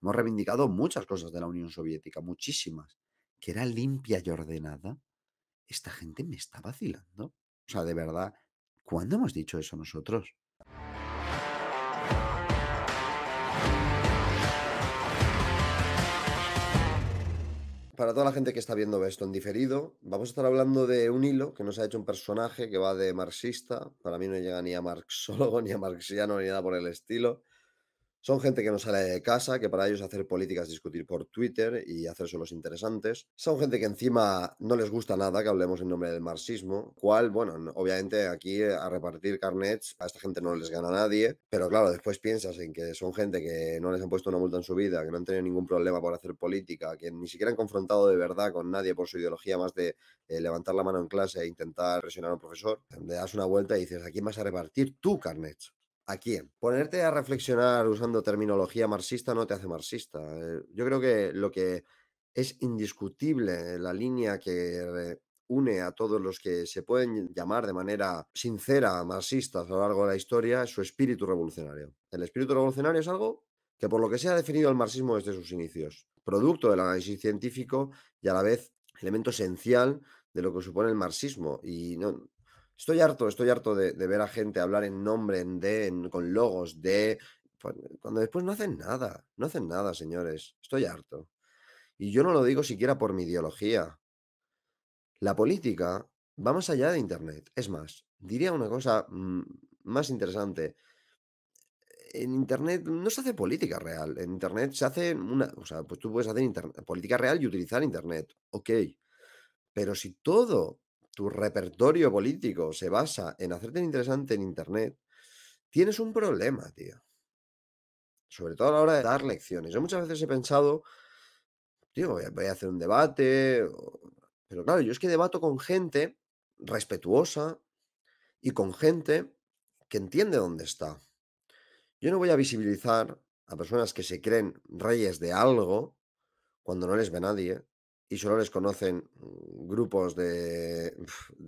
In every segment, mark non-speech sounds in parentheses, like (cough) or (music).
Hemos reivindicado muchas cosas de la Unión Soviética, muchísimas, que era limpia y ordenada. Esta gente me está vacilando. O sea, de verdad, ¿cuándo hemos dicho eso nosotros? para toda la gente que está viendo esto en diferido, vamos a estar hablando de un hilo que nos ha hecho un personaje que va de marxista. Para mí no llega ni a marxólogo, (laughs) ni a marxiano, ni nada por el estilo. Son gente que no sale de casa, que para ellos hacer política es discutir por Twitter y hacerse los interesantes. Son gente que encima no les gusta nada que hablemos en nombre del marxismo, cual, bueno, obviamente aquí eh, a repartir carnets a esta gente no les gana nadie, pero claro, después piensas en que son gente que no les han puesto una multa en su vida, que no han tenido ningún problema por hacer política, que ni siquiera han confrontado de verdad con nadie por su ideología más de eh, levantar la mano en clase e intentar presionar a un profesor. Le das una vuelta y dices, ¿a quién vas a repartir tú carnets? ¿A quién? Ponerte a reflexionar usando terminología marxista no te hace marxista. Eh, yo creo que lo que es indiscutible, la línea que une a todos los que se pueden llamar de manera sincera marxistas a lo largo de la historia, es su espíritu revolucionario. El espíritu revolucionario es algo que por lo que se ha definido el marxismo desde sus inicios, producto del análisis científico y a la vez elemento esencial de lo que supone el marxismo. Y no, Estoy harto, estoy harto de, ver a gente hablar en nombre, de, con logos, de. Pues, cuando después no hacen nada, no hacen nada, señores. Estoy harto. Y yo no lo digo siquiera por mi ideología. La política va más allá de Internet. Es más, diría una cosa mm, más interesante. En Internet no se hace política real. En Internet se hace una... O sea, pues tú puedes hacer política real y utilizar Internet. Ok. Pero si todo tu repertorio político se basa en hacerte interesante en Internet, tienes un problema, tío. Sobre todo a la hora de dar lecciones. Yo muchas veces he pensado, tío, voy a hacer un debate, pero claro, yo es que debato con gente respetuosa y con gente que entiende dónde está. Yo no voy a visibilizar a personas que se creen reyes de algo cuando no les ve nadie y solo les conocen mm, grupos de,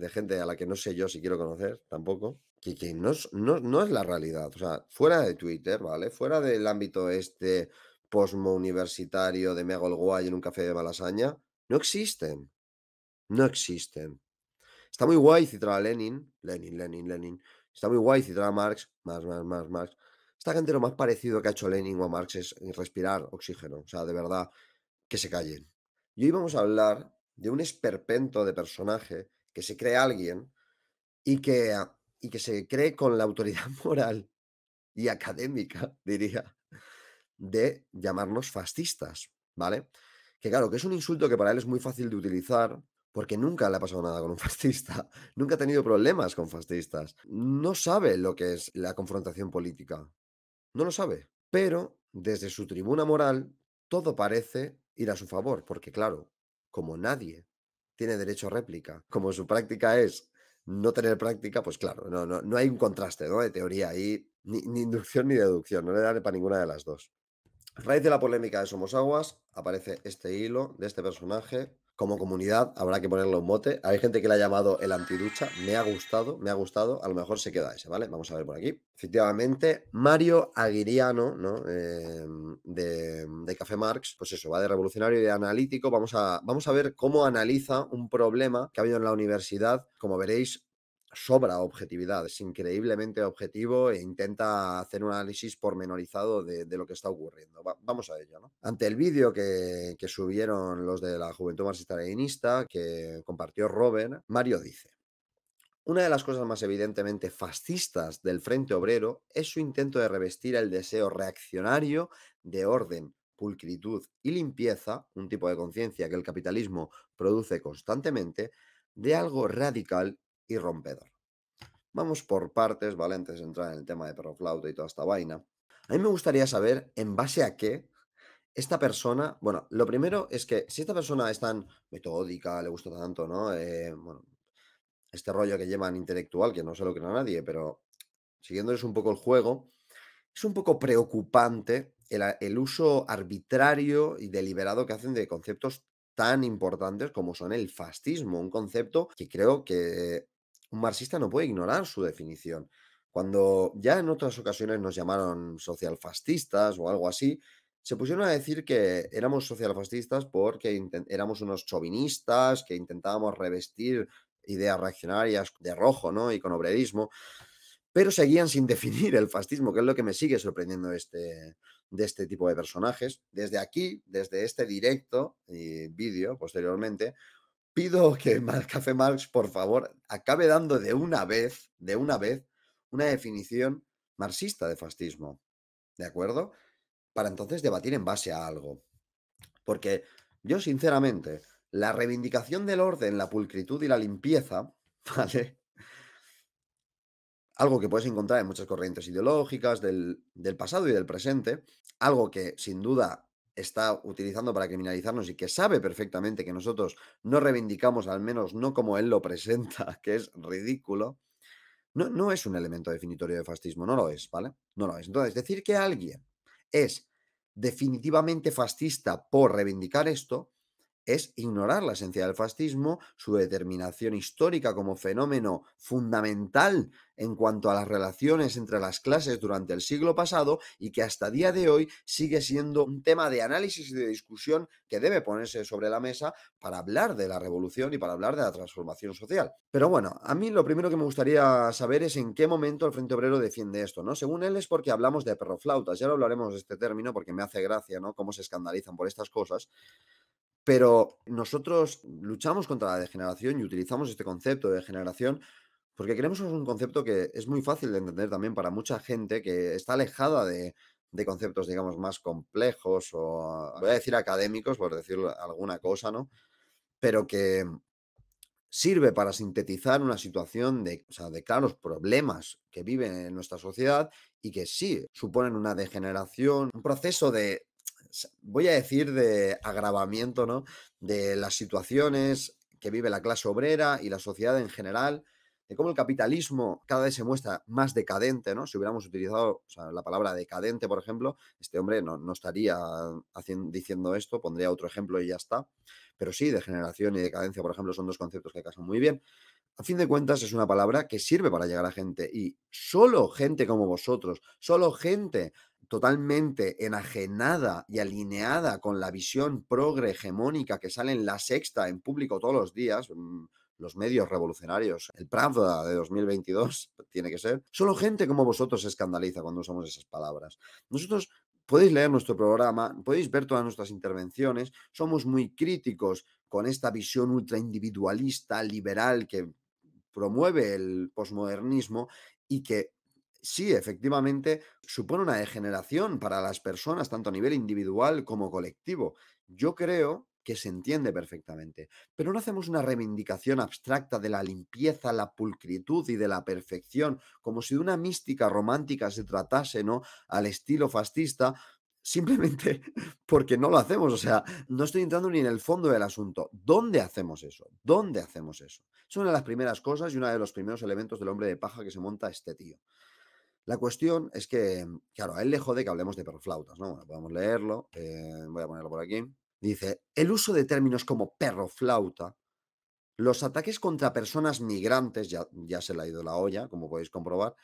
gente a la que no sé yo si quiero conocer tampoco, que, que no, no, es la realidad. O sea, fuera de Twitter, ¿vale? Fuera del ámbito este posmo universitario de me guay en un café de balasaña. no existen. No existen. Está muy guay citar a Lenin, Lenin, Lenin, Lenin. Está muy guay citar a Marx, Marx, Marx, Marx. Esta gente lo más parecido que ha hecho Lenin o a Marx es respirar oxígeno. O sea, de verdad, que se callen y hoy vamos a hablar de un esperpento de personaje que se cree alguien y que, ah, y que se cree con la autoridad (laughs) moral y académica, diría, de llamarnos fascistas, ¿vale? Que claro, que es un insulto que para él es muy fácil de utilizar porque nunca le ha pasado nada con un (laughs) fascista, nunca ha tenido problemas con fascistas, no sabe lo que es la confrontación política, no lo sabe, pero desde su tribuna moral todo parece ir a su favor, porque claro, como nadie tiene derecho a réplica, como su práctica es no tener práctica, pues claro, no, no, hay un contraste de teoría ahí, ni, ni, inducción ni deducción, no le daré para ninguna de las dos. A raíz de la polémica de Somos Aguas, aparece este hilo de este personaje como comunidad habrá que ponerlo un mote. Hay gente que le ha llamado el antiducha. Me ha gustado, me ha gustado. A lo mejor se queda ese, ¿vale? Vamos a ver por aquí. Efectivamente, Mario Aguiriano, ¿no? Em, de, Café Marx, pues eso, va de revolucionario y de analítico. Vamos a, vamos a ver cómo analiza un problema que ha habido en la universidad. Como veréis, sobra objetividad, es increíblemente objetivo e intenta hacer un análisis pormenorizado de, lo que está ocurriendo. vamos a ello, ¿no? Ante el vídeo que, subieron los de la Juventud Marxista Leninista, que compartió Robert, Mario dice. Una de las cosas más evidentemente fascistas del Frente Obrero es su intento de revestir el deseo reaccionario de orden, pulcritud y limpieza, un tipo de conciencia que el capitalismo produce constantemente, de algo radical y rompedor. Vamos por partes, ¿vale? Antes de entrar en el tema de perro flauta y toda esta vaina. A mí me gustaría saber en base a qué esta persona, bueno, lo primero es que si esta persona es tan metódica, le gusta tanto, ¿no? Eh, bueno, este rollo que llevan intelectual, que no se lo crea a nadie, pero siguiéndoles un poco el juego, es un poco preocupante el, el, uso arbitrario y deliberado que hacen de conceptos tan importantes como son el fascismo, un concepto que creo que un marxista no puede ignorar su definición. Cuando ya en otras ocasiones nos llamaron socialfascistas o algo así, se pusieron a decir que éramos socialfascistas porque éramos unos chauvinistas, que intentábamos revestir ideas reaccionarias de rojo ¿no? y con obrerismo, pero seguían sin (laughs) definir el fascismo, que es lo que me sigue sorprendiendo este, de este tipo de personajes. Desde aquí, desde este directo y vídeo posteriormente, pido que Café Marx, por favor, acabe dando de una vez, de una vez, una definición marxista de fascismo. ¿De acuerdo? Para entonces debatir en base a algo. Porque yo, sinceramente, la reivindicación del orden, la pulcritud y la limpieza, (laughs) ¿vale? Algo que puedes encontrar en muchas corrientes ideológicas del, del pasado y del presente, algo que sin duda está utilizando para criminalizarnos y que sabe perfectamente que nosotros no reivindicamos, al menos no como él lo presenta, (laughs) que es ridículo, no, no es un elemento definitorio de fascismo, no lo es, ¿vale? No lo es. Entonces, decir que alguien es definitivamente fascista por reivindicar esto es ignorar la esencia del fascismo, su determinación histórica como fenómeno fundamental en cuanto a las relaciones entre las clases durante el siglo pasado y que hasta día de hoy sigue siendo un tema de análisis y de discusión que debe ponerse sobre la mesa para hablar de la revolución y para hablar de la transformación social. Pero bueno, a mí lo primero que me gustaría saber es en qué momento el Frente Obrero defiende esto, ¿no? Según él es porque hablamos de perroflautas, ya lo hablaremos de este término porque me hace gracia, ¿no? Cómo se escandalizan por estas cosas. Pero nosotros luchamos contra la degeneración y utilizamos este concepto de degeneración porque creemos que es un concepto que es muy fácil de entender también para mucha gente que está alejada de, conceptos, digamos, más complejos o, voy a decir académicos, por decir alguna cosa, ¿no? Pero que sirve para sintetizar una situación de, o sea, de claros problemas que viven en nuestra sociedad y que sí suponen una degeneración, un proceso de voy a decir, de agravamiento, ¿no? De las situaciones que vive la clase obrera y la sociedad en general, de cómo el capitalismo cada vez se muestra más decadente, ¿no? Si hubiéramos utilizado la palabra decadente, por ejemplo, este hombre no, no estaría diciendo esto, pondría otro ejemplo y ya está. Pero sí, degeneración y decadencia, por ejemplo, son dos conceptos que casan muy bien. A fin de cuentas, es una palabra que sirve para llegar a gente y solo gente como vosotros, solo gente totalmente enajenada y alineada con la visión progre hegemónica que sale en la sexta en público todos los días, mm, los medios revolucionarios, el Pravda de 2022 (laughs) tiene que ser, solo gente como vosotros se escandaliza cuando usamos esas palabras. Nosotros podéis leer nuestro programa, podéis ver todas nuestras intervenciones, somos muy críticos con esta visión ultraindividualista, liberal que promueve el posmodernismo y que sí, efectivamente, supone una degeneración para las personas, tanto a nivel individual como colectivo. Yo creo que se entiende perfectamente, pero no hacemos una reivindicación abstracta de la limpieza, la pulcritud y de la perfección, como si de una mística romántica se tratase, ¿no? Al estilo fascista, (laughs) simplemente porque no lo hacemos. O sea, no estoy entrando ni en el fondo del asunto. ¿Dónde hacemos eso? ¿Dónde hacemos eso? Es una de las primeras cosas y uno de los primeros elementos del hombre de paja que se monta este tío. La cuestión es que, mm, claro, a él le jode que hablemos de perroflautas, ¿no? podemos leerlo, eh, voy a ponerlo por aquí. Dice, el uso de términos como perroflauta, los ataques contra personas migrantes, ya, ya se le ha ido la olla, como podéis comprobar,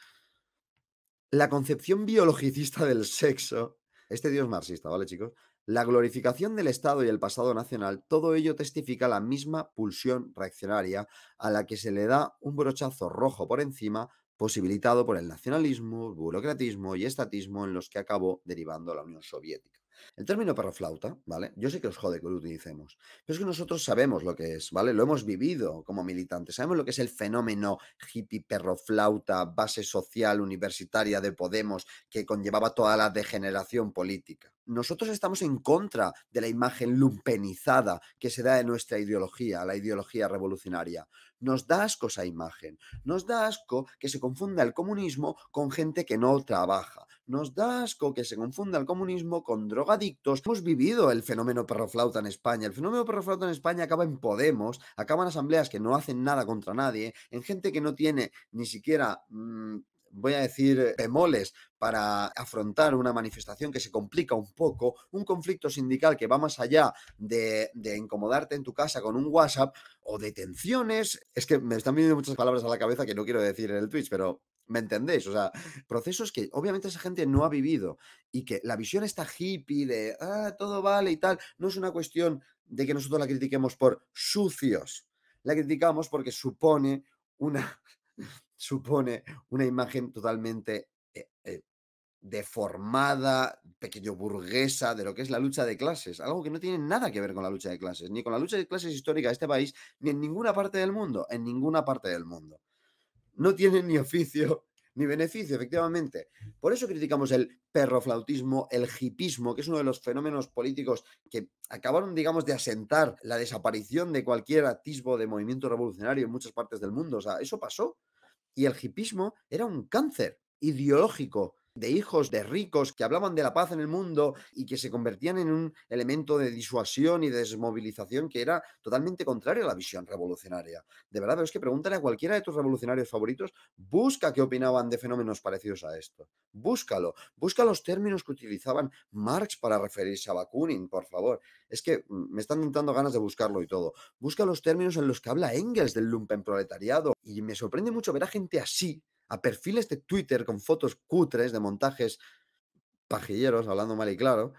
la concepción biologicista del sexo, este dios marxista, ¿vale, chicos? La glorificación del Estado y el pasado nacional, todo ello testifica la misma pulsión reaccionaria a la que se le da un brochazo rojo por encima posibilitado por el nacionalismo, burocratismo y estatismo en los que acabó derivando la Unión Soviética. El término perroflauta, ¿vale? Yo sé que os jode que lo utilicemos, pero es que nosotros sabemos lo que es, ¿vale? Lo hemos vivido como militantes, sabemos lo que es el fenómeno hippie perroflauta, base social universitaria de Podemos que conllevaba toda la degeneración política nosotros estamos en contra de la imagen lumpenizada que se da de nuestra ideología, la ideología revolucionaria. Nos da asco esa imagen. Nos da asco que se confunda el comunismo con gente que no trabaja. Nos da asco que se confunda el comunismo con drogadictos. Hemos vivido el fenómeno perroflauta en España. El fenómeno perroflauta en España acaba en Podemos, acaban asambleas que no hacen nada contra nadie, en gente que no tiene ni siquiera mm, voy a decir, bemoles eh, para afrontar una manifestación que se complica un poco, un conflicto sindical que va más allá de, incomodarte en tu casa con un WhatsApp o detenciones. Es que me están viniendo muchas palabras a la cabeza que no quiero decir en el Twitch, pero ¿me entendéis? O sea, procesos que obviamente esa gente no ha vivido y que la visión está hippie de, ah, todo vale y tal, no es una cuestión de que nosotros la critiquemos por sucios. La criticamos porque supone una supone una imagen totalmente eh, eh, deformada, pequeño burguesa de lo que es la lucha de clases, algo que no tiene nada que ver con la lucha de clases, ni con la lucha de clases histórica de este país, ni en ninguna parte del mundo, en ninguna parte del mundo. No tiene ni oficio (laughs) ni beneficio, efectivamente. Por eso criticamos el perroflautismo, el hipismo, que es uno de los fenómenos políticos que acabaron, digamos, de asentar la desaparición de cualquier atisbo de movimiento revolucionario en muchas partes del mundo. O sea, eso pasó y el hipismo era un cáncer ideológico de hijos de ricos que hablaban de la paz en el mundo y que se convertían en un elemento de disuasión y desmovilización que era totalmente contrario a la visión revolucionaria. De verdad, es que pregúntale a cualquiera de tus revolucionarios favoritos, busca qué opinaban de fenómenos parecidos a esto. Búscalo, busca los términos que utilizaban Marx para referirse a Bakunin, por favor. Es que mm, me están dando ganas de buscarlo y todo. Busca los términos en los que habla Engels del lumpenproletariado y me sorprende mucho ver a gente así a perfiles de Twitter con fotos cutres de montajes pajilleros, hablando mal y claro,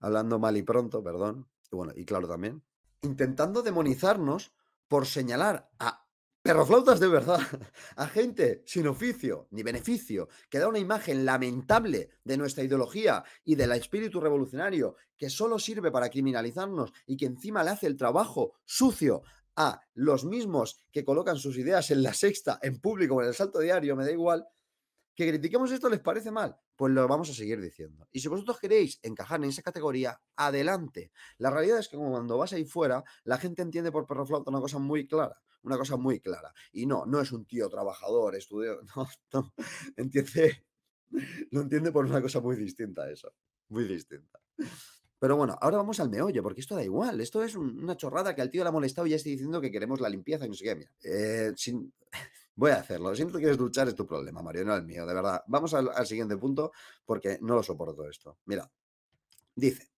hablando mal y pronto, perdón, bueno, y claro también, intentando demonizarnos por señalar a perroflautas de verdad, (laughs) a gente sin oficio ni beneficio, que da una imagen lamentable de nuestra ideología y del espíritu revolucionario, que solo sirve para criminalizarnos y que encima le hace el trabajo sucio a los mismos que colocan sus ideas en la sexta, en público o en el salto diario, me da igual, que critiquemos esto les parece mal, pues lo vamos a seguir diciendo. Y si vosotros queréis encajar en esa categoría, adelante. La realidad es que cuando vas ahí fuera, la gente entiende por perro flauta una cosa muy clara, una cosa muy clara. Y no, no es un tío trabajador, estudio (laughs) no, no, entiende, lo entiende por una cosa muy distinta a eso, muy distinta. Pero bueno, ahora vamos al meollo, porque esto da igual. Esto es una chorrada que al tío le ha molestado y ya está diciendo que queremos la limpieza y no sé qué. Eh, sin... (laughs) voy a hacerlo. Si no quieres luchar es tu problema, Mario, no el mío, de verdad. Vamos al, al siguiente punto, porque no lo soporto esto. Mira, dice.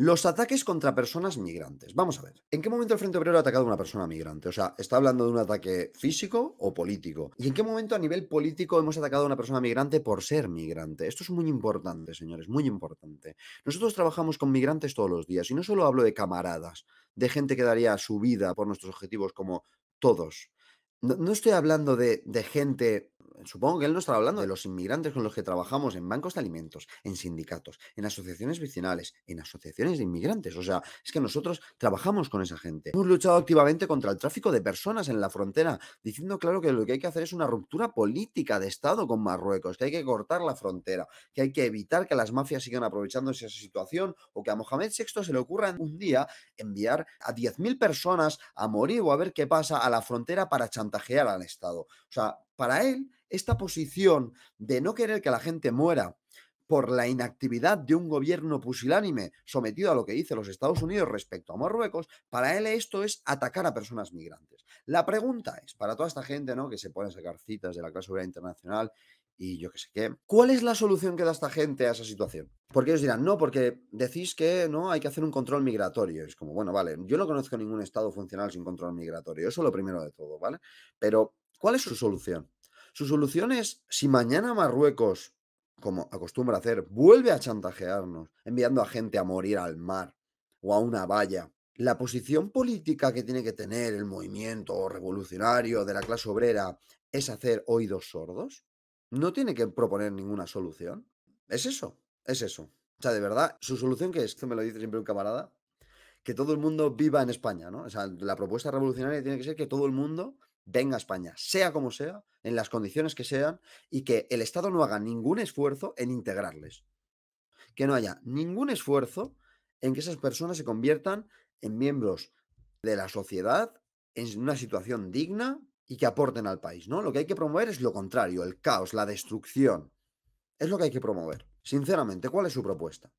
Los ataques contra personas migrantes. Vamos a ver, ¿en qué momento el Frente Obrero ha atacado a una persona migrante? O sea, ¿está hablando de un ataque físico o político? ¿Y en qué momento a nivel político hemos atacado a una persona migrante por ser migrante? Esto es muy importante, señores, muy importante. Nosotros trabajamos con migrantes todos los días y no solo hablo de camaradas, de gente que daría su vida por nuestros objetivos como todos. No, estoy hablando de, de gente supongo que él no está hablando de los inmigrantes con los que trabajamos en bancos de alimentos, en sindicatos, en asociaciones vecinales, en asociaciones de inmigrantes. O sea, es que nosotros trabajamos con esa gente. Hemos luchado activamente contra el tráfico de personas en la frontera, diciendo claro que lo que hay que hacer es una ruptura política de Estado con Marruecos, que hay que cortar la frontera, que hay que evitar que las mafias sigan aprovechándose esa situación o que a Mohamed VI se le ocurra un día enviar a 10.000 personas a morir o a ver qué pasa a la frontera para chantar contagiar al Estado. O sea, para él, esta posición de no querer que la gente muera por la inactividad de un gobierno pusilánime sometido a lo que dice los Estados Unidos respecto a Marruecos, para él esto es atacar a personas migrantes. La pregunta es, para toda esta gente ¿no? que se pueden sacar citas de la clase obrera internacional y yo qué sé qué. ¿Cuál es la solución que da esta gente a esa situación? Porque ellos dirán, no, porque decís que no hay que hacer un control migratorio. Es como, bueno, vale, yo no conozco ningún estado funcional sin control migratorio. Eso es lo primero de todo, ¿vale? Pero, ¿cuál es su solución? Su solución es, si mañana Marruecos, como acostumbra hacer, vuelve a chantajearnos, enviando a gente a morir al mar o a una valla la posición política que tiene que tener el movimiento revolucionario de la clase obrera es hacer oídos sordos? no tiene que proponer ninguna solución. Es eso, es eso. O sea, de verdad, su solución que es, me lo dice siempre un camarada, que todo el mundo viva en España, ¿no? O sea, la propuesta revolucionaria tiene que ser que todo el mundo venga a España, sea como sea, en las condiciones que sean, y que el Estado no haga ningún esfuerzo en integrarles. Que no haya ningún esfuerzo en que esas personas se conviertan en miembros de la sociedad, en una situación digna, y que aporten al país, ¿no? Lo que hay que promover es lo contrario, el caos, la destrucción. Es lo que hay que promover. Sinceramente, ¿cuál es su propuesta?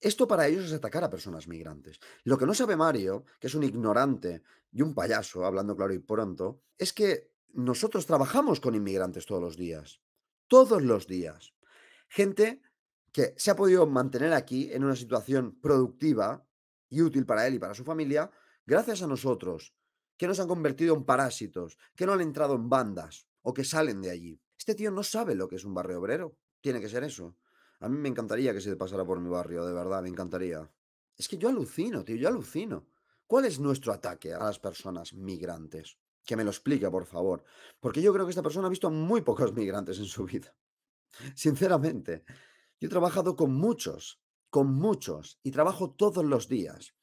Esto para ellos es atacar a personas migrantes. Lo que no sabe Mario, que es un ignorante y un payaso, hablando claro y pronto, es que nosotros trabajamos con inmigrantes todos los días. Todos los días. Gente que se ha podido mantener aquí en una situación productiva y útil para él y para su familia gracias a nosotros que no se han convertido en parásitos, que no han entrado en bandas o que salen de allí. Este tío no sabe lo que es un barrio obrero. Tiene que ser eso. A mí me encantaría que se pasara por mi barrio, de verdad, me encantaría. Es que yo alucino, tío, yo alucino. ¿Cuál es nuestro ataque a las personas migrantes? Que me lo explique, por favor. Porque yo creo que esta persona ha visto muy pocos migrantes en su vida. Sinceramente, yo he trabajado con muchos, con muchos, y trabajo todos los días.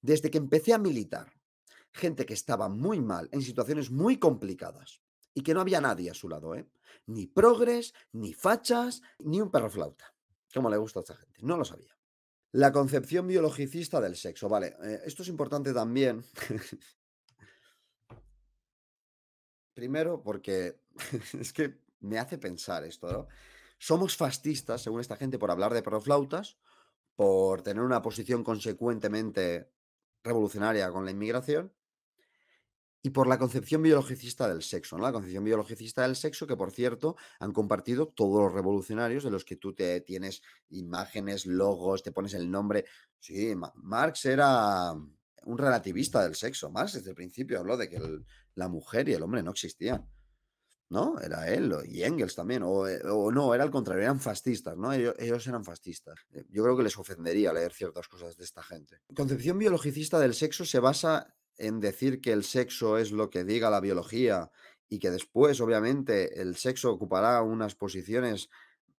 Desde que empecé a militar, gente que estaba muy mal, en situaciones muy complicadas y que no había nadie a su lado, ¿eh? Ni progres, ni fachas, ni un perro flauta. ¿Cómo le gusta a esta gente, no lo sabía. La concepción biologicista del sexo, vale, eh, esto es importante también. (laughs) Primero porque (laughs) es que me hace pensar esto, Somos fascistas, según esta gente, por hablar de flautas, por tener una posición consecuentemente revolucionaria con la inmigración, y por la concepción biologicista del sexo, ¿no? La concepción biologicista del sexo que, por cierto, han compartido todos los revolucionarios de los que tú te tienes imágenes, logos, te pones el nombre. Sí, Marx era un relativista del sexo. Marx desde el principio habló de que la mujer y el hombre no existían. ¿No? Era él y Engels también. Eh, o, no, era al contrario, eran fascistas, ¿no? Ellos, eran fascistas. Eh, yo creo que les ofendería leer ciertas cosas de esta gente. Concepción biologicista del sexo se basa en decir que el sexo es lo que diga la biología y que después, obviamente, el sexo ocupará unas posiciones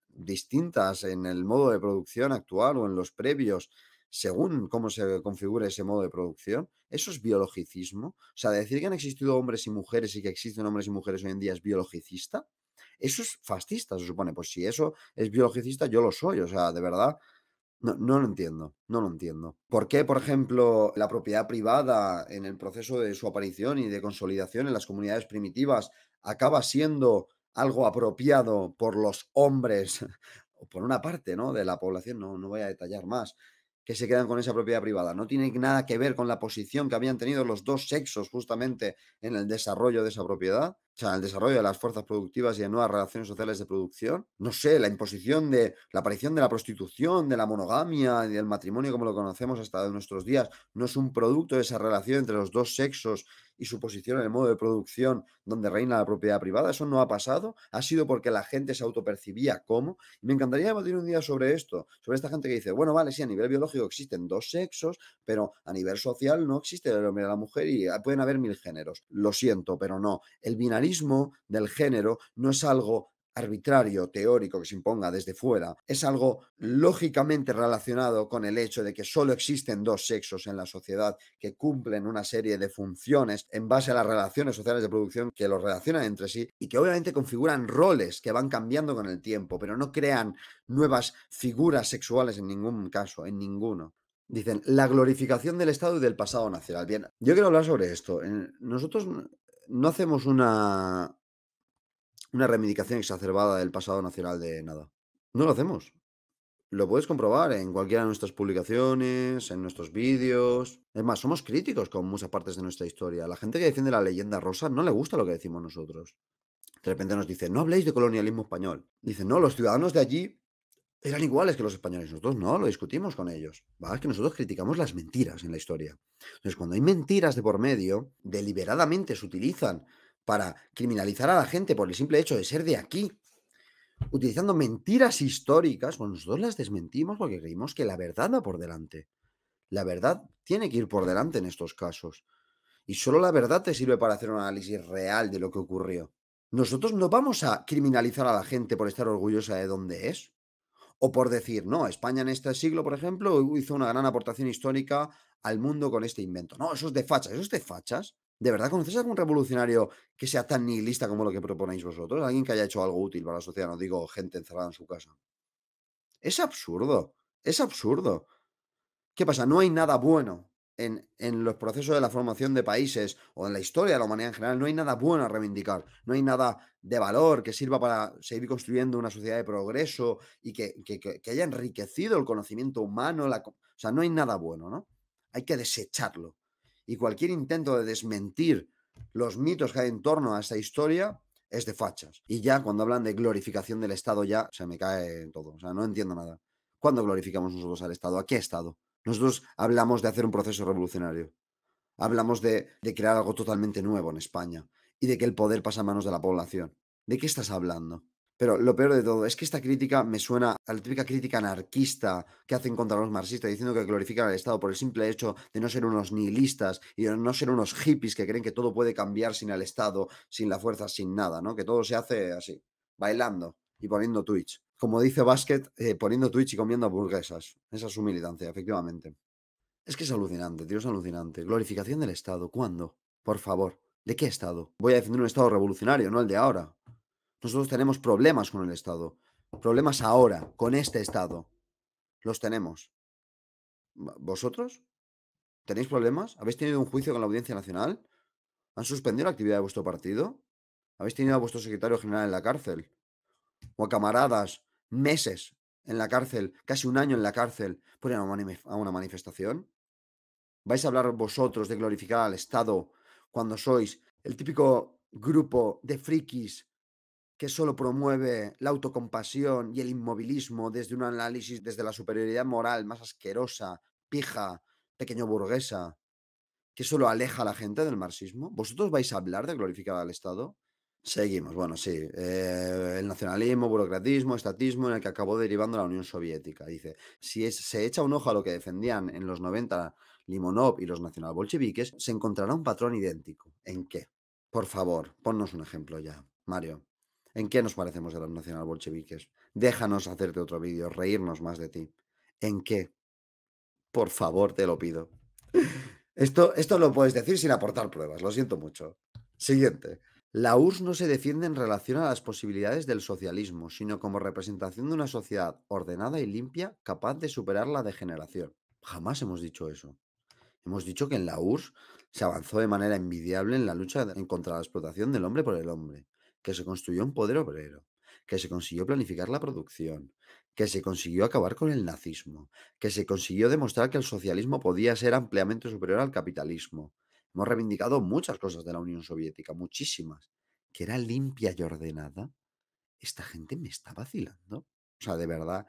distintas en el modo de producción actual o en los previos, según cómo se configure ese modo de producción, eso es biologicismo. O sea, decir que han existido hombres y mujeres y que existen hombres y mujeres hoy en día es biologicista, eso es fascista, se supone. Pues si eso es biologicista, yo lo soy. O sea, de verdad, no, no lo entiendo, no lo entiendo. ¿Por qué, por ejemplo, la propiedad privada en el proceso de su aparición y de consolidación en las comunidades primitivas acaba siendo algo apropiado por los hombres, (laughs) o por una parte ¿no? de la población, no, no voy a detallar más, que se quedan con esa propiedad privada. No tiene nada que ver con la posición que habían tenido los dos sexos justamente en el desarrollo de esa propiedad o sea, el desarrollo de las fuerzas productivas y de nuevas relaciones sociales de producción. No sé, la imposición de la aparición de la prostitución, de la monogamia y del matrimonio como lo conocemos hasta nuestros días, no es un producto de esa relación entre los dos sexos y su posición en el modo de producción donde reina la propiedad privada. Eso no ha pasado, ha sido porque la gente se autopercibía como. me encantaría debatir un día sobre esto, sobre esta gente que dice, bueno, vale, sí, a nivel biológico existen dos sexos, pero a nivel social no existe el hombre y la mujer y ah, pueden haber mil géneros. Lo siento, pero no. El binario del género no es algo arbitrario, teórico, que se imponga desde fuera, es algo lógicamente relacionado con el hecho de que solo existen dos sexos en la sociedad que cumplen una serie de funciones en base a las relaciones sociales de producción que los relacionan entre sí y que obviamente configuran roles que van cambiando con el tiempo, pero no crean nuevas figuras sexuales en ningún caso, en ninguno. Dicen, la glorificación del Estado y del pasado nacional. Bien, yo quiero hablar sobre esto. Nosotros no hacemos una, una reivindicación exacerbada del pasado nacional de nada. No lo hacemos. Lo puedes comprobar en cualquiera de nuestras publicaciones, en nuestros vídeos. Es más, somos críticos con muchas partes de nuestra historia. La gente que defiende la leyenda rosa no le gusta lo que decimos nosotros. De repente nos dice, no habléis de colonialismo español. Dicen, no, los ciudadanos de allí eran iguales que los españoles. Nosotros no, lo discutimos con ellos. Va, es que nosotros criticamos las mentiras en la historia. Entonces, cuando hay mentiras de por medio, deliberadamente se utilizan para criminalizar a la gente por el simple hecho de ser de aquí, utilizando mentiras históricas, nosotros las desmentimos porque creímos que la verdad va por delante. La verdad tiene que ir por delante en estos casos. Y solo la verdad te sirve para hacer un análisis real de lo que ocurrió. Nosotros no vamos a criminalizar a la gente por estar orgullosa de dónde es. O por decir, no, España en este siglo, por ejemplo, hizo una gran aportación histórica al mundo con este invento. No, eso es de fachas, eso es de fachas. ¿De verdad conoces algún revolucionario que sea tan nihilista como lo que proponéis vosotros? Alguien que haya hecho algo útil para la sociedad, no digo gente encerrada en su casa. Es absurdo, es absurdo. ¿Qué pasa? No hay nada bueno en, los procesos de la formación de países o en la historia de la humanidad en general, no hay nada bueno a reivindicar, no hay nada de valor que sirva para seguir construyendo una sociedad de progreso y que, haya enriquecido el conocimiento humano. La, o sea, no hay nada bueno, ¿no? Hay que desecharlo. Y cualquier intento de desmentir los mitos que hay en torno a esta historia es de fachas. Y ya cuando hablan de glorificación del Estado, ya se me cae todo. O sea, no entiendo nada. ¿Cuándo glorificamos nosotros al Estado? ¿A qué Estado? Nosotros hablamos de hacer un proceso revolucionario. Hablamos de, crear algo totalmente nuevo en España y de que el poder pasa a manos de la población. ¿De qué estás hablando? Pero lo peor de todo es que esta crítica me suena a la típica crítica anarquista que hacen contra los marxistas, diciendo que glorifican al Estado por el simple hecho de no ser unos nihilistas y de no ser unos hippies que creen que todo puede cambiar sin el Estado, sin la fuerza, sin nada, ¿no? Que todo se hace así, bailando y poniendo Twitch como dice Basket, eh, poniendo Twitch y comiendo hamburguesas. Esa es su militancia, efectivamente. Es que es alucinante, tío, es alucinante. Glorificación del Estado, ¿cuándo? Por favor, ¿de qué Estado? Voy a defender un Estado revolucionario, no el de ahora. Nosotros tenemos problemas con el Estado. Problemas ahora, con este Estado. Los tenemos. ¿Vosotros? ¿Tenéis problemas? ¿Habéis tenido un juicio con la Audiencia Nacional? ¿Han suspendido la actividad de vuestro partido? ¿Habéis tenido a vuestro secretario general en la cárcel? o a camaradas meses en la cárcel, casi un año en la cárcel, por a una manifestación? ¿Vais a hablar vosotros de glorificar al Estado cuando sois el típico grupo de frikis que solo promueve la autocompasión y el inmovilismo desde un análisis desde la superioridad moral más asquerosa, pija, pequeño burguesa, que solo aleja a la gente del marxismo? ¿Vosotros vais a hablar de glorificar al Estado? Seguimos, bueno, sí. Eh, el nacionalismo, burocratismo, estatismo en el que acabó derivando la Unión Soviética. Dice, si se echa un ojo a lo que defendían en los 90 Limonov y los nacionalbolcheviques, se encontrará un patrón idéntico. ¿En qué? Por favor, ponnos un ejemplo ya, Mario. ¿En qué nos parecemos a los nacionalbolcheviques? Déjanos hacerte otro vídeo, reírnos más de ti. ¿En qué? Por favor, te lo pido. (laughs) Esto, esto lo puedes decir sin aportar pruebas, lo siento mucho. Siguiente. La URSS no se defiende en relación a las posibilidades del socialismo, sino como representación de una sociedad ordenada y limpia capaz de superar la degeneración. Jamás hemos dicho eso. Hemos dicho que en la URSS se avanzó de manera envidiable en la lucha contra la explotación del hombre por el hombre, que se construyó un poder obrero, que se consiguió planificar la producción, que se consiguió acabar con el nazismo, que se consiguió demostrar que el socialismo podía ser ampliamente superior al capitalismo, Hemos reivindicado muchas cosas de la Unión Soviética, muchísimas, que era limpia y ordenada. Esta gente me está vacilando. O sea, de verdad,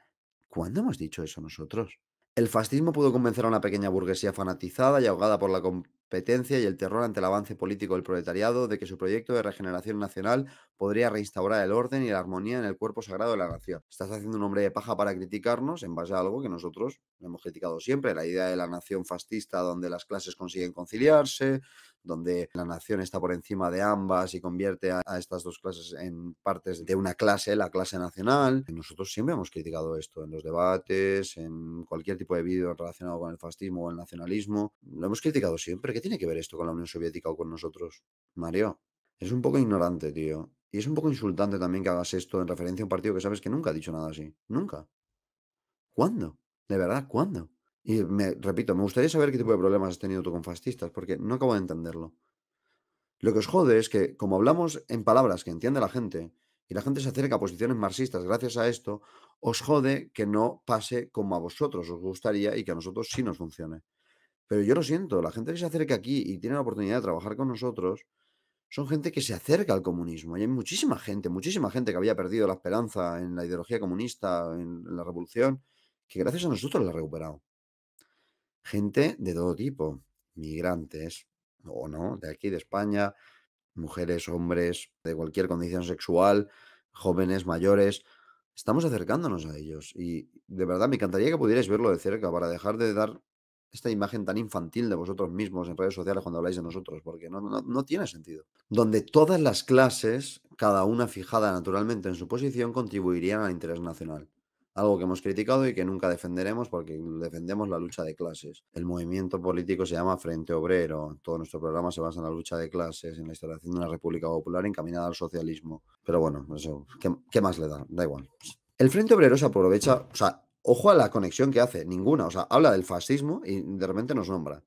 ¿cuándo hemos dicho eso nosotros? El fascismo pudo convencer a una pequeña burguesía fanatizada y ahogada por la competencia y el terror ante el avance político del proletariado de que su proyecto de regeneración nacional podría reinstaurar el orden y la armonía en el cuerpo sagrado de la nación. Estás haciendo un hombre de paja para criticarnos en base a algo que nosotros hemos criticado siempre, la idea de la nación fascista donde las clases consiguen conciliarse, donde la nación está por encima de ambas y convierte a, estas dos clases en partes de una clase, la clase nacional. Nosotros siempre hemos criticado esto en los debates, en cualquier tipo de vídeo relacionado con el fascismo o el nacionalismo. Lo hemos criticado siempre. ¿qué tiene que ver esto con la Unión Soviética o con nosotros? Mario, es un poco ignorante, tío. Y es un poco insultante también que hagas esto en referencia a un partido que sabes que nunca ha dicho nada así. Nunca. ¿Cuándo? De verdad, ¿cuándo? Y me repito, me gustaría saber qué tipo de problemas has tenido tú con fascistas, porque no acabo de entenderlo. Lo que os jode es que, como hablamos en palabras que entiende la gente, y la gente se acerca a posiciones marxistas gracias a esto, os jode que no pase como a vosotros os gustaría y que a nosotros sí nos funcione. Pero yo lo siento, la gente que se acerca aquí y tiene la oportunidad de trabajar con nosotros son gente que se acerca al comunismo. Y hay muchísima gente, muchísima gente que había perdido la esperanza en la ideología comunista, en, la revolución, que gracias a nosotros la ha recuperado. Gente de todo tipo, migrantes o no, de aquí, de España, mujeres, hombres, de cualquier condición sexual, jóvenes, mayores. Estamos acercándonos a ellos y de verdad me encantaría que pudierais verlo de cerca para dejar de dar esta imagen tan infantil de vosotros mismos en redes sociales cuando habláis de nosotros, porque no, no, no, tiene sentido. Donde todas las clases, cada una fijada naturalmente en su posición, contribuirían al interés nacional. Algo que hemos criticado y que nunca defenderemos porque defendemos la lucha de clases. El movimiento político se llama Frente Obrero. Todo nuestro programa se basa en la lucha de clases, en la instalación de una república popular encaminada al socialismo. Pero bueno, ¿qué, qué más le da? Da igual. El Frente Obrero se aprovecha, o sea, Ojo a la conexión que hace, ninguna. O sea, habla del fascismo y de repente nos nombra.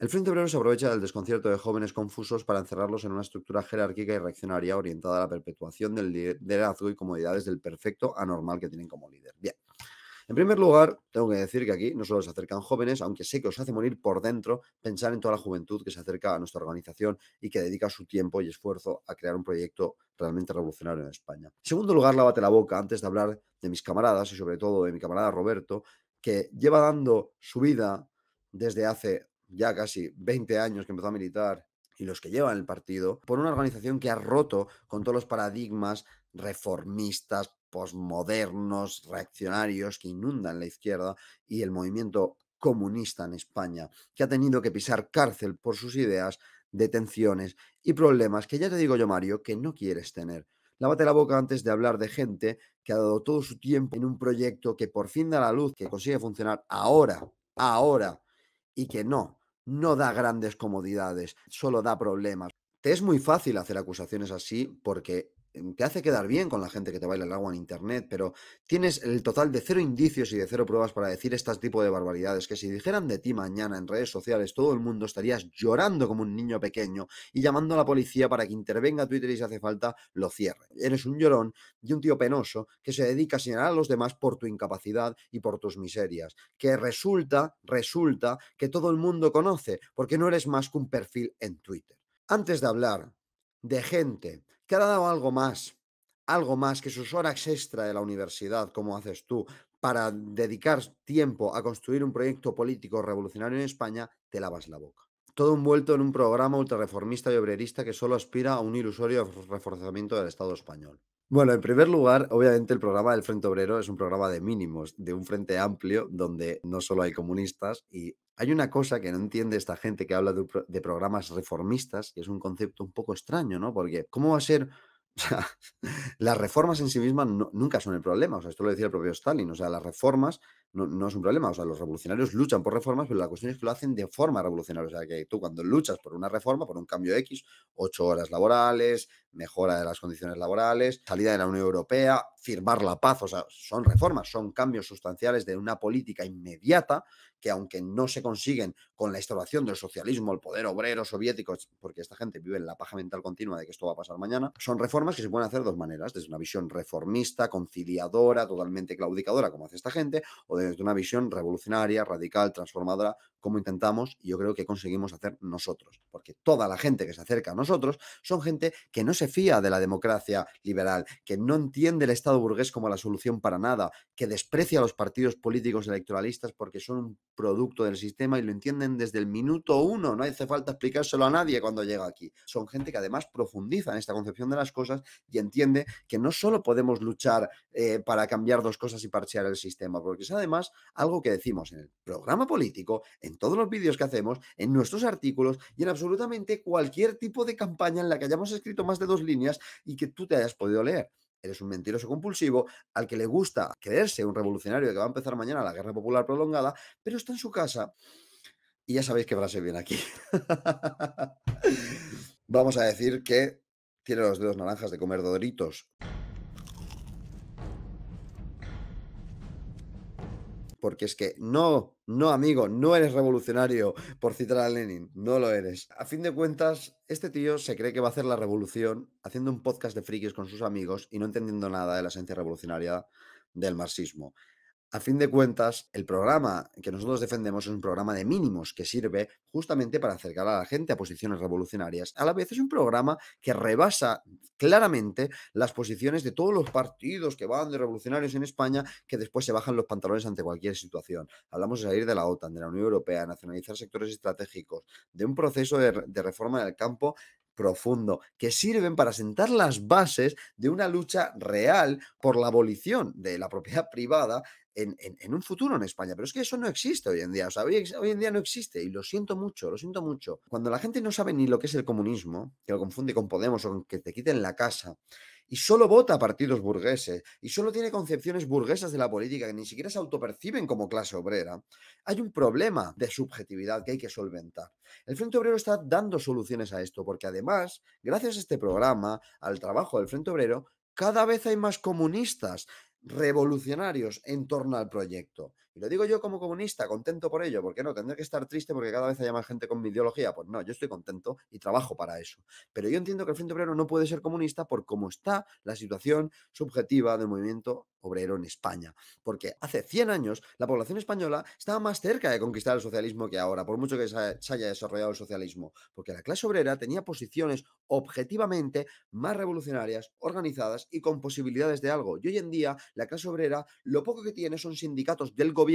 El Frente Obrero se aprovecha del desconcierto de jóvenes confusos para encerrarlos en una estructura jerárquica y reaccionaria orientada a la perpetuación del liderazgo y comodidades del perfecto anormal que tienen como líder. Bien. En primer lugar, tengo que decir que aquí no solo se acercan jóvenes, aunque sé que os hace morir por dentro pensar en toda la juventud que se acerca a nuestra organización y que dedica su tiempo y esfuerzo a crear un proyecto realmente revolucionario en España. En segundo lugar, lávate la boca antes de hablar de mis camaradas y sobre todo de mi camarada Roberto, que lleva dando su vida desde hace ya casi 20 años que empezó a militar y los que llevan el partido, por una organización que ha roto con todos los paradigmas reformistas, posmodernos, reaccionarios que inundan la izquierda y el movimiento comunista en España, que ha tenido que pisar cárcel por sus ideas, detenciones y problemas que ya te digo yo, Mario, que no quieres tener. Lávate la boca antes de hablar de gente que ha dado todo su tiempo en un proyecto que por fin da la luz, que consigue funcionar ahora, ahora, y que no, no da grandes comodidades, solo da problemas. Te es muy fácil hacer acusaciones así porque te em, hace quedar bien con la gente que te baila el agua en internet, pero tienes el total de cero indicios y de cero pruebas para decir este tipo de barbaridades, que si dijeran de ti mañana en redes sociales todo el mundo estarías llorando como un niño pequeño y llamando a la policía para que intervenga Twitter y si hace falta lo cierre. Eres un llorón y un tío penoso que se dedica a señalar a los demás por tu incapacidad y por tus miserias, que resulta, resulta que todo el mundo conoce, porque no eres más que un perfil en Twitter. Antes de hablar de gente que ha dado algo más, algo más que sus horas extra de la universidad, como haces tú, para dedicar tiempo a construir un proyecto político revolucionario en España, te lavas la boca. Todo envuelto en un programa ultrarreformista y obrerista que solo aspira a un ilusorio reforzamiento del Estado español. Bueno, en primer lugar, obviamente el programa del Frente Obrero es un programa de mínimos, de un frente amplio donde no solo hay comunistas y hay una cosa que no entiende esta gente que habla de, programas reformistas, que es un concepto un poco extraño, ¿no? Porque ¿cómo va a ser (laughs) o sea, las reformas en sí mismas nunca son el problema. O sea, esto lo decía el propio Stalin. O sea, las reformas no, son un problema. O sea, los revolucionarios luchan por reformas, pero la cuestión es que lo hacen de forma revolucionaria. O sea, que tú cuando luchas por una reforma, por un cambio X, ocho horas laborales, mejora de las condiciones laborales, salida de la Unión Europea, firmar la paz, o sea, son reformas, son cambios sustanciales de una política inmediata que aunque no se consiguen con la instauración del socialismo, el poder obrero soviético, porque esta gente vive en la paja mental continua de que esto va a pasar mañana, son reformas que se pueden hacer de dos maneras, desde una visión reformista, conciliadora, totalmente claudicadora, como hace esta gente, o desde una visión revolucionaria, radical, transformadora, como intentamos y yo creo que conseguimos hacer nosotros, porque toda la gente que se acerca a nosotros son gente que no se fía de la democracia liberal, que no entiende el Estado burgués como la solución para nada, que desprecia a los partidos políticos electoralistas porque son un producto del sistema y lo entienden desde el minuto uno. No hace falta explicárselo a nadie cuando llega aquí. Son gente que además profundiza en esta concepción de las cosas y entiende que no solo podemos luchar eh, para cambiar dos cosas y parchear el sistema, porque es además algo que decimos en el programa político, en todos los vídeos que hacemos, en nuestros artículos y en absolutamente cualquier tipo de campaña en la que hayamos escrito más de dos líneas y que tú te hayas podido leer. Eres un mentiroso compulsivo al que le gusta creerse un revolucionario que va a empezar mañana la guerra popular prolongada, pero está en su casa. Y ya sabéis qué frase viene aquí. (laughs) Vamos a decir que tiene los dedos naranjas de comer doritos. porque es que no, no amigo, no eres revolucionario por citar a Lenin, no lo eres. A fin de cuentas, este tío se cree que va a hacer la revolución haciendo un podcast de frikis con sus amigos y no entendiendo nada de la esencia revolucionaria del marxismo a fin de cuentas, el programa que nosotros defendemos es un programa de mínimos que sirve justamente para acercar a la gente a posiciones revolucionarias. A la vez es un programa que rebasa claramente las posiciones de todos los partidos que van de revolucionarios en España que después se bajan los pantalones ante cualquier situación. Hablamos de salir de la OTAN, de la Unión Europea, nacionalizar sectores estratégicos, de un proceso de, de reforma del campo profundo, que sirven para sentar las bases de una lucha real por la abolición de la propiedad (laughs) privada en, un futuro en España. Pero es que eso no existe hoy en día. hoy, en día no existe y lo siento mucho, lo siento mucho. Cuando la gente no sabe ni lo que es el comunismo, que lo confunde con Podemos o con que te quiten la casa, y solo vota a partidos burgueses y solo tiene concepciones burguesas de la política que ni siquiera se autoperciben como clase obrera, hay un problema de subjetividad que hay que solventar. El Frente Obrero está dando soluciones a esto porque además, gracias a este programa, al trabajo del Frente Obrero, cada vez hay más comunistas, revolucionarios en torno al proyecto lo digo yo como comunista, contento por ello, porque no, tendré que estar triste porque cada vez haya más gente con mi ideología. Pues no, yo estoy contento y trabajo para eso. Pero yo entiendo que el Frente Obrero no puede ser comunista por cómo está la situación subjetiva del movimiento obrero en España. Porque hace 100 años la población española estaba más cerca de conquistar el socialismo que ahora, por mucho que se haya desarrollado el socialismo. Porque la clase obrera tenía posiciones objetivamente más revolucionarias, organizadas y con posibilidades de algo. Y hoy en día la clase obrera lo poco que tiene son sindicatos del gobierno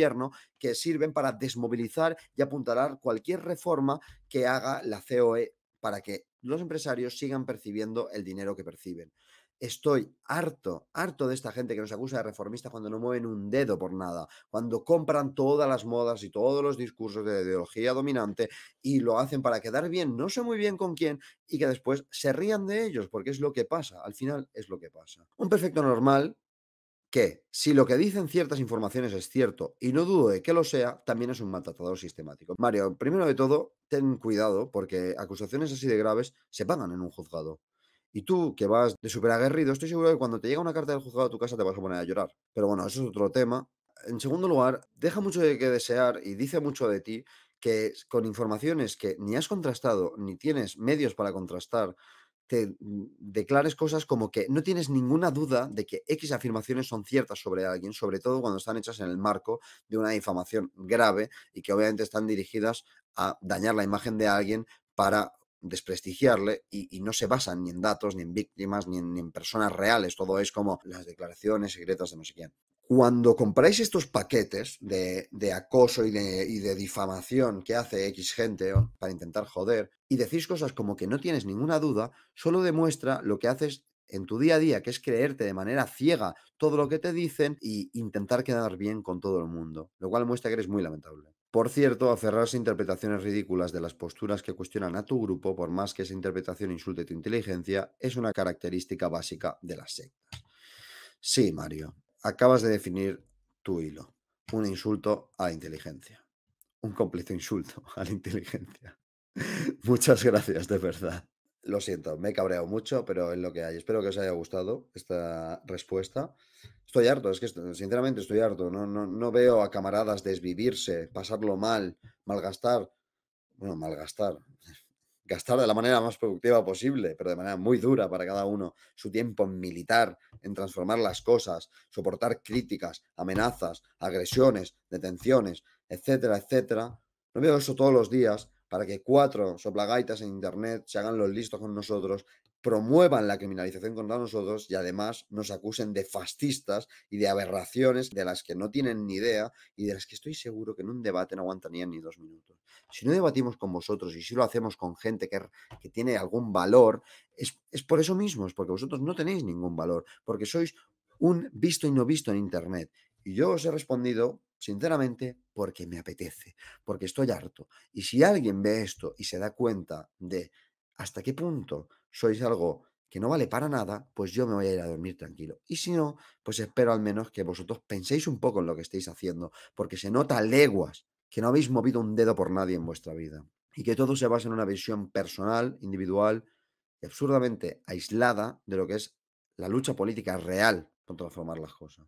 que sirven para desmovilizar y apuntalar cualquier reforma que haga la COE para que los empresarios sigan percibiendo el dinero que perciben. Estoy harto, harto de esta gente que nos acusa de reformistas cuando no mueven un dedo por nada, cuando compran todas las modas y todos los discursos de ideología dominante y lo hacen para quedar bien, no sé muy bien con quién, y que después se rían de ellos, porque es lo que pasa, al final es lo que pasa. Un perfecto normal que si lo que dicen ciertas informaciones es cierto, y no dudo de que lo sea, también es un maltratador sistemático. Mario, primero de todo, ten cuidado porque acusaciones así de graves se pagan en un juzgado. Y tú, que vas de súper aguerrido, estoy seguro que cuando te llega una carta del juzgado a tu casa te vas a poner a llorar. Pero bueno, eso es otro tema. En segundo lugar, deja mucho de que desear y dice mucho de ti que con informaciones que ni has contrastado ni tienes medios para contrastar, te mm, declares cosas como que no tienes ninguna duda de que X afirmaciones son ciertas sobre alguien, sobre todo cuando están hechas en el marco de una difamación grave y que obviamente están dirigidas a dañar la imagen de alguien para desprestigiarle y, no se basan ni en datos, ni en víctimas, ni ni en, personas reales. Todo es como las declaraciones secretas de no sé quién cuando compráis estos paquetes de, acoso y de, difamación que hace X gente para intentar joder y decís cosas como que no tienes ninguna duda, solo demuestra lo que haces en tu día a día, que es creerte de manera ciega todo lo que te dicen y intentar quedar bien con todo el mundo, lo cual muestra que eres muy lamentable. Por cierto, aferrarse a interpretaciones ridículas de las posturas que cuestionan a tu grupo, por más que esa interpretación insulte tu inteligencia, es una característica básica de las sectas. Sí, Mario, acabas de definir tu hilo. Un insulto a la inteligencia. Un completo insulto (laughs) a la inteligencia. Muchas gracias, de verdad. Lo siento, me he cabreado mucho, pero es lo que hay. Espero que os haya gustado esta respuesta. Estoy harto, es que sinceramente estoy harto. No, no, no veo a camaradas desvivirse, pasarlo mal, malgastar. Bueno, malgastar gastar de la manera más productiva posible, pero de manera muy dura para cada uno, su tiempo en militar, en transformar las cosas, soportar críticas, amenazas, agresiones, detenciones, etcétera, etcétera. No veo eso todos los días para que cuatro soplagaitas en Internet se hagan los listos con nosotros, promuevan la criminalización contra nosotros y además nos acusen de fascistas y de aberraciones de las que no tienen ni idea y de las que estoy seguro que en un debate no aguantarían ni dos minutos. Si no debatimos con vosotros y si lo hacemos con gente que, que tiene algún valor, es, es por eso mismo, es porque vosotros no tenéis ningún valor, porque sois un visto y no visto en Internet. Y yo os he respondido Sinceramente, porque me apetece, porque estoy harto. Y si alguien ve esto y se da cuenta de hasta qué punto sois algo que no vale para nada, pues yo me voy a ir a dormir tranquilo. Y si no, pues espero al menos que vosotros penséis un poco en lo que estáis haciendo, porque se nota leguas que no habéis movido un dedo por nadie en vuestra vida. Y que todo se basa en una visión personal, individual, absurdamente aislada de lo que es la lucha política real contra transformar las cosas.